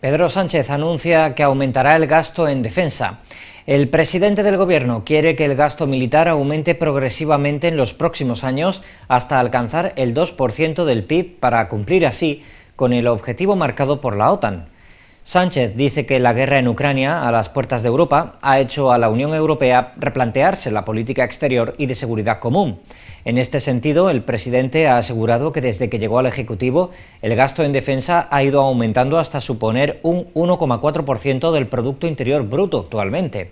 Pedro Sánchez anuncia que aumentará el gasto en defensa. El presidente del Gobierno quiere que el gasto militar aumente progresivamente en los próximos años hasta alcanzar el 2% del PIB para cumplir así con el objetivo marcado por la OTAN, Sánchez dice que la guerra en Ucrania, a las puertas de Europa, ha hecho a la Unión Europea replantearse la política exterior y de seguridad común. En este sentido, el presidente ha asegurado que desde que llegó al Ejecutivo, el gasto en defensa ha ido aumentando hasta suponer un 1,4% del Producto Interior Bruto actualmente.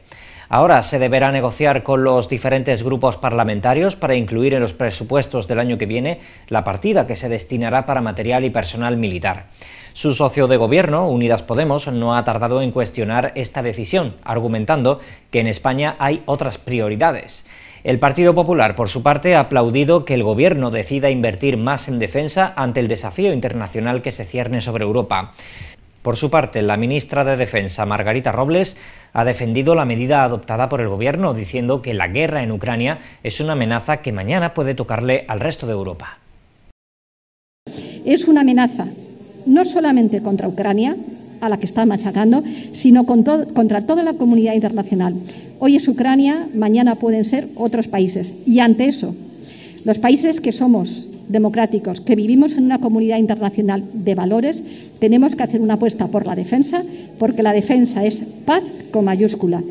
Ahora se deberá negociar con los diferentes grupos parlamentarios para incluir en los presupuestos del año que viene la partida que se destinará para material y personal militar. Su socio de gobierno, Unidas Podemos, no ha tardado en cuestionar esta decisión, argumentando que en España hay otras prioridades. El Partido Popular, por su parte, ha aplaudido que el Gobierno decida invertir más en defensa ante el desafío internacional que se cierne sobre Europa. Por su parte, la ministra de Defensa, Margarita Robles, ha defendido la medida adoptada por el gobierno, diciendo que la guerra en Ucrania es una amenaza que mañana puede tocarle al resto de Europa. Es una amenaza no solamente contra Ucrania, a la que están machacando, sino contra toda la comunidad internacional. Hoy es Ucrania, mañana pueden ser otros países. Y ante eso, los países que somos democráticos, que vivimos en una comunidad internacional de valores, tenemos que hacer una apuesta por la defensa, porque la defensa es paz con mayúscula.